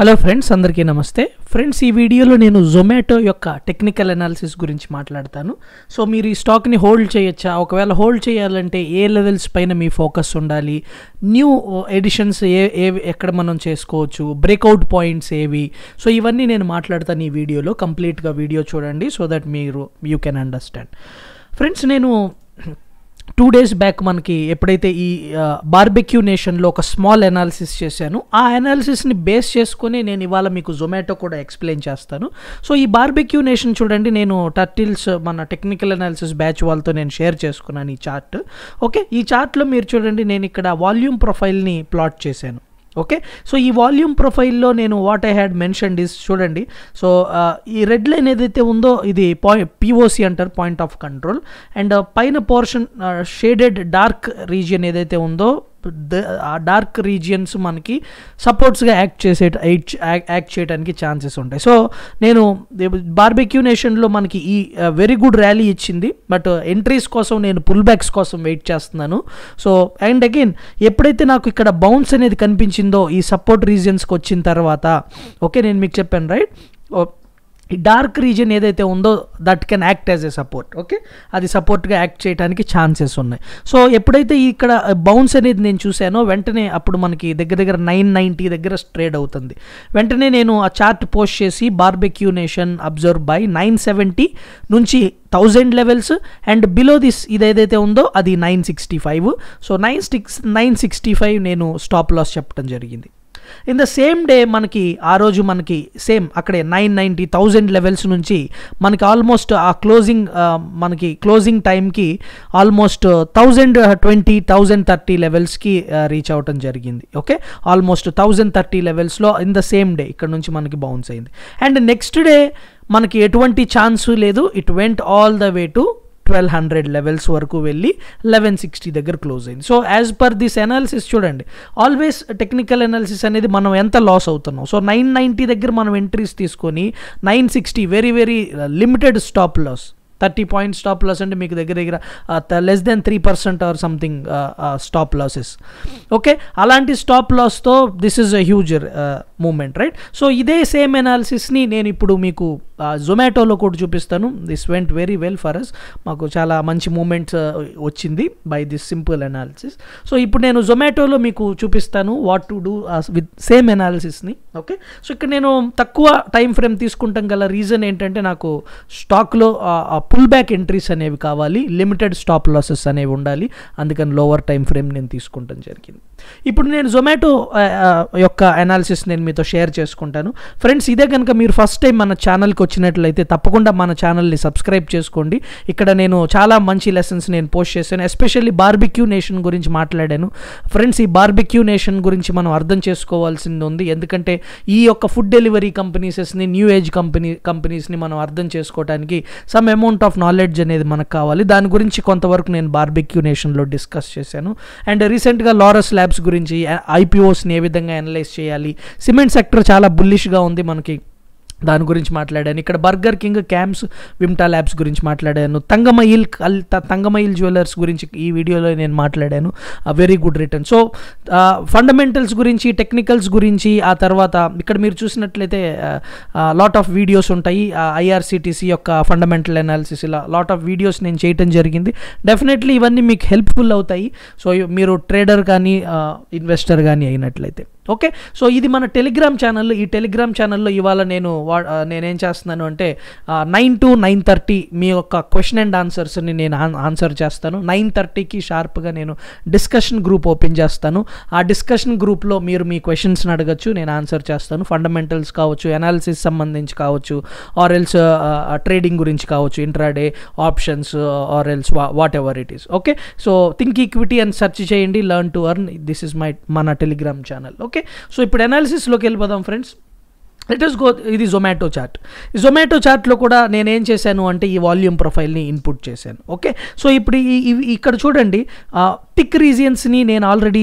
hello friends అందరికీ నమస్తే friends ఈ వీడియోలో నేను జొమాటో యొక్క టెక్నికల్ అనాలిసిస్ గురించి మాట్లాడతాను సో మీరు ఈ స్టాక్ని హోల్డ్ చేయొచ్చా ఒకవేళ హోల్డ్ చేయాలంటే ఏ లెవెల్స్ పైన మీ ఫోకస్ ఉండాలి న్యూ ఎడిషన్స్ ఏ ఏవి ఎక్కడ మనం చేసుకోవచ్చు బ్రేక్అవుట్ పాయింట్స్ ఏవి సో ఇవన్నీ నేను మాట్లాడతాను ఈ వీడియోలో కంప్లీట్గా వీడియో చూడండి సో దట్ మీరు యూ కెన్ అండర్స్టాండ్ ఫ్రెండ్స్ నేను టూ డేస్ బ్యాక్ మనకి ఎప్పుడైతే ఈ బార్బెక్యూ నేషన్లో ఒక స్మాల్ అనాలిసిస్ చేశాను ఆ అనాలిసిస్ని బేస్ చేసుకుని నేను ఇవాళ మీకు జొమాటో కూడా ఎక్స్ప్లెయిన్ చేస్తాను సో ఈ బార్బెక్యూ నేషన్ చూడండి నేను టర్టిల్స్ మన టెక్నికల్ అనాలిసిస్ బ్యాచ్ వాళ్ళతో నేను షేర్ చేసుకున్నాను ఈ చార్ట్ ఓకే ఈ చార్ట్లో మీరు చూడండి నేను ఇక్కడ వాల్యూమ్ ప్రొఫైల్ని ప్లాట్ చేశాను ఓకే సో ఈ వాల్యూమ్ ప్రొఫైల్లో నేను what I had mention is చూడండి సో ఈ రెడ్ లైన్ ఏదైతే ఉందో ఇది పాయింట్ పిఓసి అంటారు పాయింట్ ఆఫ్ కంట్రోల్ అండ్ పైన పోర్షన్ షేడెడ్ డార్క్ రీజియన్ ఏదైతే ఉందో ఆ డార్క్ రీజియన్స్ మనకి సపోర్ట్స్గా యాక్ట్ చేసే యాక్ట్ చేయడానికి ఛాన్సెస్ ఉంటాయి సో నేను బార్బెక్యూ నేషన్లో మనకి ఈ వెరీ గుడ్ ర్యాలీ ఇచ్చింది బట్ ఎంట్రీస్ కోసం నేను పుల్ బ్యాక్స్ కోసం వెయిట్ చేస్తున్నాను సో అండ్ అగైన్ ఎప్పుడైతే నాకు ఇక్కడ బౌన్స్ అనేది కనిపించిందో ఈ సపోర్ట్ రీజియన్స్కి వచ్చిన తర్వాత ఓకే నేను మీకు చెప్పాను రైట్ ఈ డార్క్ రీజియన్ ఏదైతే ఉందో that can act as a support okay అది సపోర్ట్గా యాక్ట్ చేయడానికి ఛాన్సెస్ ఉన్నాయి సో ఎప్పుడైతే ఇక్కడ బౌన్స్ అనేది నేను చూశానో వెంటనే అప్పుడు మనకి దగ్గర దగ్గర నైన్ నైంటీ దగ్గర ట్రేడ్ అవుతుంది వెంటనే నేను ఆ చార్ట్ పోస్ట్ చేసి barbecue nation observe by nine seventy నుంచి thousand levels and below this ఇది ఏదైతే ఉందో అది nine sixty five so nine six nine sixty five నేను స్టాప్ లాస్ చెప్పడం జరిగింది ఇన్ ద సేమ్ డే మనకి ఆ రోజు మనకి సేమ్ అక్కడే నైన్ నైంటీ థౌజండ్ లెవెల్స్ నుంచి మనకి ఆల్మోస్ట్ ఆ క్లోజింగ్ మనకి క్లోజింగ్ టైంకి almost thousand twenty thousand thirty లెవెల్స్కి రీచ్ అవ్వటం జరిగింది ఓకే ఆల్మోస్ట్ థౌజండ్ థర్టీ లెవెల్స్లో ఇన్ ద సేమ్ డే ఇక్కడ నుంచి మనకి బౌన్స్ అయింది అండ్ నెక్స్ట్ డే మనకి ఎటువంటి ఛాన్స్ లేదు it went all the way to twelve hundred levels వరకు వెళ్ళి లెవెన్ సిక్స్టీ దగ్గర క్లోజ్ అయింది so as per this analysis చూడండి ఆల్వేస్ టెక్నికల్ అనాలిసిస్ అనేది మనం ఎంత లాస్ అవుతున్నాం సో నైన్ నైంటీ దగ్గర మనం ఎంట్రీస్ తీసుకొని nine sixty very very limited stop loss thirty point stop loss అంటే మీకు దగ్గర దగ్గర less than three percent or something stop losses okay అలాంటి స్టాప్ లాస్తో this is a huge moment right so ఇదే సేమ్ ఎనాలిసిస్ని నేను ఇప్పుడు మీకు జొమాటోలో కూడా చూపిస్తాను this went very well for us మాకు చాలా మంచి మూమెంట్స్ uh, వచ్చింది by this simple analysis so ఇప్పుడు నేను జొమాటోలో మీకు చూపిస్తాను what to do with same ఎనాలిసిస్ని ఓకే సో ఇక్కడ నేను తక్కువ టైం ఫ్రేమ్ తీసుకుంటాం గల రీజన్ ఏంటంటే నాకు స్టాక్లో పుల్ బ్యాక్ ఎంట్రీస్ అనేవి కావాలి లిమిటెడ్ స్టాప్ లాసెస్ అనేవి ఉండాలి అందుకని లోవర్ టైం ఫ్రేమ్ నేను తీసుకుంటాం జరిగింది ఇప్పుడు నేను జొమాటో యొక్క అనాలిసిస్ నేను మీతో షేర్ చేసుకుంటాను ఫ్రెండ్స్ ఇదే కనుక మీరు ఫస్ట్ టైం మన ఛానల్కి వచ్చినట్లయితే తప్పకుండా మన ఛానల్ని సబ్స్క్రైబ్ చేసుకోండి ఇక్కడ నేను చాలా మంచి లెసన్స్ నేను పోస్ట్ చేశాను ఎస్పెషల్లీ బార్బిక్యూ నేషన్ గురించి మాట్లాడాను ఫ్రెండ్స్ ఈ బార్బిక్యూ నేషన్ గురించి మనం అర్థం చేసుకోవాల్సింది ఉంది ఎందుకంటే ఈ యొక్క ఫుడ్ డెలివరీ కంపెనీసెస్ని న్యూ ఏజ్ కంపెనీ కంపెనీస్ని మనం అర్థం చేసుకోవడానికి some amount amount of knowledge అనేది మనకు కావాలి దాని గురించి కొంతవరకు నేను బార్బిక్యూ నేషన్లో డిస్కస్ చేశాను అండ్ రీసెంట్గా లారస్ ల్యాబ్స్ గురించి ఐపీఓస్ని ఏ విధంగా అనలైజ్ చేయాలి సిమెంట్ సెక్టర్ చాలా బుల్లిష్గా ఉంది మనకి దాని గురించి మాట్లాడాను ఇక్కడ బర్గర్ కింగ్ క్యాంప్స్ విమ్టా ల్యాబ్స్ గురించి మాట్లాడాను తంగమయిల్ కల్ తంగమయిల్ జ్యువెలర్స్ గురించి ఈ వీడియోలో నేను మాట్లాడాను very good return so fundamentals గురించి టెక్నికల్స్ గురించి ఆ తర్వాత ఇక్కడ మీరు చూసినట్లయితే లాట్ ఆఫ్ వీడియోస్ ఉంటాయి ఐఆర్సిటీసీ యొక్క ఫండమెంటల్ అనాలిసిస్ ఇలా లాట్ ఆఫ్ వీడియోస్ నేను చేయటం జరిగింది డెఫినెట్లీ ఇవన్నీ మీకు హెల్ప్ఫుల్ అవుతాయి సో మీరు ట్రేడర్ కానీ ఇన్వెస్టర్ కానీ అయినట్లయితే ఓకే సో ఇది మన టెలిగ్రామ్ ఛానల్ ఈ టెలిగ్రామ్ ఛానల్లో ఇవాళ నేను వా నేనేం చేస్తున్నాను అంటే నైన్ టు నైన్ థర్టీ మీ యొక్క క్వశ్చన్ అండ్ ఆన్సర్స్ని నేను ఆన్సర్ చేస్తాను నైన్ థర్టీకి షార్ప్గా నేను డిస్కషన్ గ్రూప్ ఓపెన్ చేస్తాను ఆ డిస్కషన్ గ్రూప్లో మీరు మీ క్వశ్చన్స్ని అడగచ్చు నేను ఆన్సర్ చేస్తాను ఫండమెంటల్స్ కావచ్చు ఎనాలిసిస్ సంబంధించి కావచ్చు ఆర్ ఎల్స్ ట్రేడింగ్ గురించి కావచ్చు intraday options or else whatever it is okay so think equity అని సెర్చ్ చేయండి learn to earn this is my మన Telegram channel okay okay so ఇప్పుడు అనాలిసిస్లోకి వెళ్ళిపోదాం ఫ్రెండ్స్ ఇస్ గో ఇది జొమాటో చార్ట్ జొమాటో చార్ట్లో కూడా నేనేం చేశాను అంటే ఈ వాల్యూమ్ ప్రొఫైల్ని ఇన్పుట్ చేశాను ఓకే సో ఇప్పుడు ఇక్కడ చూడండి థిక్ రీజియన్స్ని నేను ఆల్రెడీ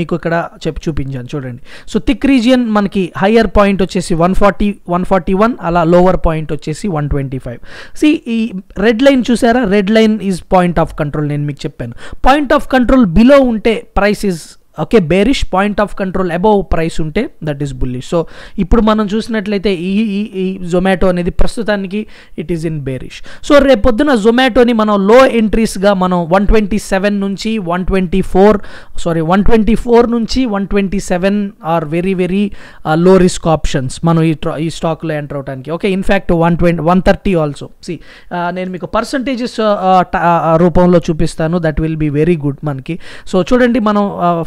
మీకు ఇక్కడ చెప్పి చూపించాను చూడండి సో థిక్ రీజియన్ మనకి హయ్యర్ పాయింట్ వచ్చేసి one forty one forty one అలా లోవర్ పాయింట్ వచ్చేసి వన్ ట్వంటీ ఫైవ్ సి ఈ రెడ్ లైన్ చూసారా red line is point of control నేను మీకు చెప్పాను పాయింట్ ఆఫ్ కంట్రోల్ బిలో ఉంటే price is okay bearish point of control above price ఉంటే that is bullish so ఇప్పుడు మనం చూసినట్లయితే ఈ ఈ జొమాటో అనేది ప్రస్తుతానికి it is in bearish so రేపు పొద్దున జొమాటోని మనం లో ఎంట్రీస్గా మనం వన్ ట్వంటీ సెవెన్ నుంచి one twenty four sorry one twenty four నుంచి one twenty seven or very very low risk options మనం ఈ ఈ స్టాక్లో ఎంటర్ అవడానికి okay in fact one twenty one thirty also see నేను మీకు పర్సంటేజెస్ uh, uh, uh, రూపంలో చూపిస్తాను that will be very good మనకి సో చూడండి మనం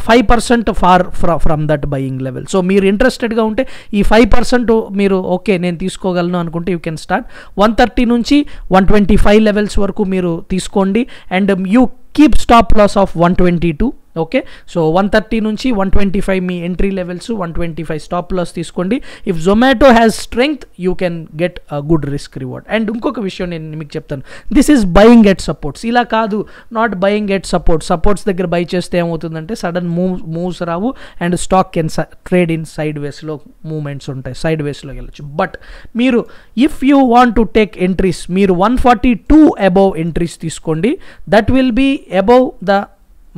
five five percent far from that buying level so మీరు ఇంట్రెస్టెడ్గా ఉంటే ఈ ఫైవ్ పర్సెంట్ మీరు ఓకే నేను తీసుకోగలను అనుకుంటే you can start one thirty నుంచి వన్ ట్వంటీ ఫైవ్ లెవెల్స్ వరకు మీరు తీసుకోండి and you keep stop loss of one twenty two okay so one thirty నుంచి వన్ ట్వంటీ ఫైవ్ మీ entry levels one twenty five stop loss తీసుకోండి if Zomato has strength you can get good risk reward and ఇంకొక విషయం నేను మీకు చెప్తాను this is buying at supports ఇలా కాదు not buying at support supports దగ్గర బై చేస్తే ఏమవుతుందంటే సడన్ మూవ్ మూవ్స్ రావు and stock can trade in side వేస్లో మూమెంట్స్ ఉంటాయి సైడ్ వేస్లో వెళ్ళచ్చు బట్ మీరు if you want to take entries మీరు one forty two above entries తీసుకోండి that will be above the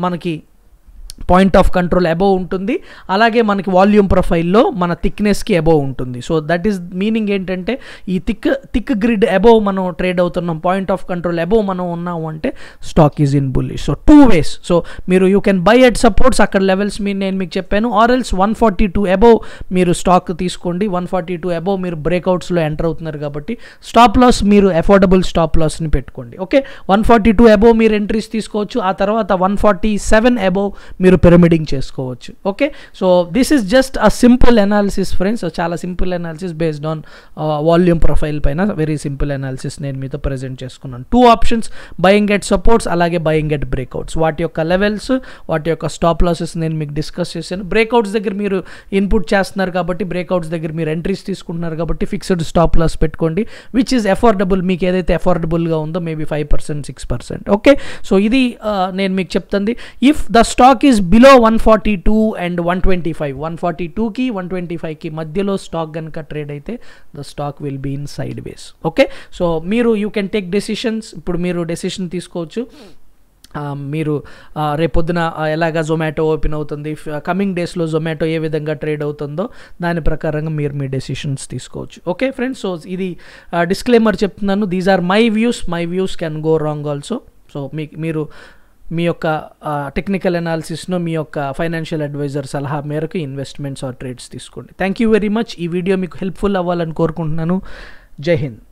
మనకి పాయింట్ ఆఫ్ కంట్రోల్ అబోవ్ ఉంటుంది అలాగే మనకి వాల్యూమ్ ప్రొఫైల్లో మన థిక్నెస్కి అబోవ్ ఉంటుంది సో దట్ ఈస్ మీనింగ్ ఏంటంటే ఈ థిక్ థిక్ గ్రిడ్ అబోవ్ మనం ట్రేడ్ అవుతున్నాం పాయింట్ ఆఫ్ కంట్రోల్ అబోవ్ మనం ఉన్నాము అంటే stock is in bullish so two ways so మీరు you can buy at supports అక్కడ లెవెల్స్ మీరు నేను మీకు చెప్పాను or else one forty two above మీరు స్టాక్ తీసుకోండి వన్ ఫార్టీ టూ అబోవ్ మీరు బ్రేక్అవుట్స్లో ఎంటర్ అవుతున్నారు కాబట్టి స్టాప్ లాస్ మీరు అఫోర్డబుల్ స్టాప్ లాస్ని పెట్టుకోండి okay one forty two above మీరు ఎంట్రీస్ తీసుకోవచ్చు ఆ తర్వాత వన్ ఫార్టీ సెవెన్ అబోవ్ మీరు మీరు పిరమిడింగ్ చేసుకోవచ్చు okay so this is just a simple analysis friends చాలా simple analysis based on volume profile పైన వెరీ సింపుల్ ఎనాలిసిస్ నేను మీతో ప్రజెంట్ చేసుకున్నాను two options buying at supports అలాగే బయింగ్ ఎట్ బ్రేక్అవుట్స్ వాటి యొక్క లెవెల్స్ వాటి యొక్క స్టాప్ లాసెస్ నేను మీకు డిస్కస్ చేశాను బ్రేక్అవుట్స్ దగ్గర మీరు ఇన్పుట్ చేస్తున్నారు కాబట్టి బ్రేక్అవుట్స్ దగ్గర మీరు ఎంట్రీస్ తీసుకుంటున్నారు కాబట్టి ఫిక్స్డ్ స్టాప్ లాస్ పెట్టుకోండి విచ్ ఈస్ ఎఫోర్డబుల్ మీకు ఏదైతే ఎఫోర్డబుల్గా ఉందో maybe five percent six percent okay so ఇది uh, నేను మీకు చెప్తుంది if the stock is below one forty two and one twenty five one forty టూకి వన్ ట్వంటీ ఫైవ్కి మధ్యలో స్టాక్ కనుక ట్రేడ్ అయితే the stock will be in sideways okay so మీరు యూ కెన్ టేక్ డెసిషన్స్ ఇప్పుడు మీరు decision తీసుకోవచ్చు మీరు రేపొద్దున ఎలాగ జొమాటో ఓపెన్ అవుతుంది కమింగ్ డేస్లో జొమాటో ఏ విధంగా ట్రేడ్ అవుతుందో దాని ప్రకారంగా మీరు మీ డెసిషన్స్ తీసుకోవచ్చు ఓకే ఫ్రెండ్స్ సో ఇది డిస్క్లైమర్ చెప్తున్నాను these are my views my views can go wrong also so మీకు మీరు మీ యొక్క టెక్నికల్ అనాలిసిస్ను మీ యొక్క ఫైనాన్షియల్ అడ్వైజర్ సలహా మేరకు ఇన్వెస్ట్మెంట్స్ ఆర్ ట్రేడ్స్ తీసుకోండి థ్యాంక్ యూ వెరీ మచ్ ఈ వీడియో మీకు హెల్ప్ఫుల్ అవ్వాలని కోరుకుంటున్నాను జై హింద్